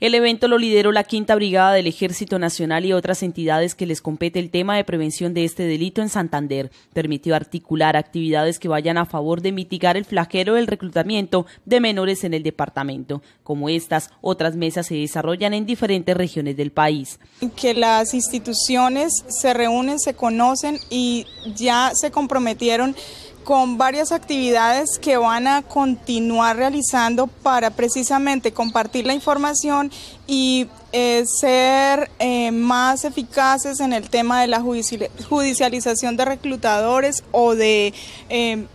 El evento lo lideró la Quinta Brigada del Ejército Nacional y otras entidades que les compete el tema de prevención de este delito en Santander. Permitió articular actividades que vayan a favor de mitigar el flagelo del reclutamiento de menores en el departamento. Como estas, otras mesas se desarrollan en diferentes regiones del país. Que las instituciones se reúnen, se conocen y ya se comprometieron con varias actividades que van a continuar realizando para precisamente compartir la información y eh, ser eh, más eficaces en el tema de la judicialización de reclutadores o de... Eh,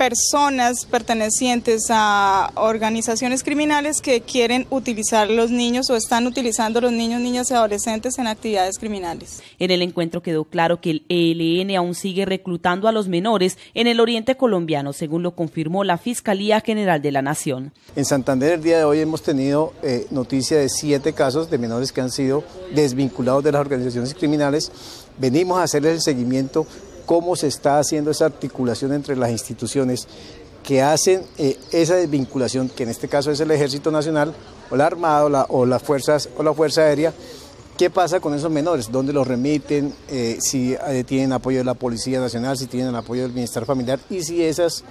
personas pertenecientes a organizaciones criminales que quieren utilizar los niños o están utilizando los niños, niñas y adolescentes en actividades criminales. En el encuentro quedó claro que el ELN aún sigue reclutando a los menores en el oriente colombiano, según lo confirmó la Fiscalía General de la Nación. En Santander el día de hoy hemos tenido eh, noticia de siete casos de menores que han sido desvinculados de las organizaciones criminales. Venimos a hacerles el seguimiento cómo se está haciendo esa articulación entre las instituciones que hacen eh, esa desvinculación, que en este caso es el Ejército Nacional o la Armada o, la, las fuerzas o la Fuerza Aérea. ¿Qué pasa con esos menores? ¿Dónde los remiten? Eh, si eh, tienen apoyo de la Policía Nacional, si tienen apoyo del Bienestar Familiar y si esas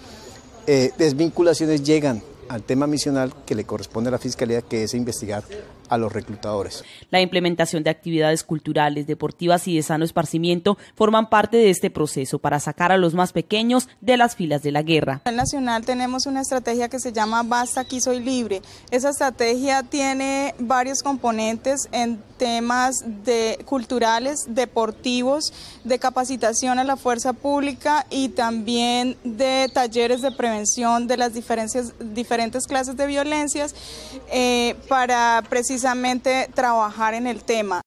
desvinculaciones llegan al tema misional que le corresponde a la Fiscalía, que es investigar a los reclutadores. La implementación de actividades culturales, deportivas y de sano esparcimiento forman parte de este proceso para sacar a los más pequeños de las filas de la guerra. En Nacional tenemos una estrategia que se llama Basta aquí soy libre. Esa estrategia tiene varios componentes en temas de culturales, deportivos, de capacitación a la fuerza pública y también de talleres de prevención de las diferencias, diferentes clases de violencias eh, para precisamente trabajar en el tema.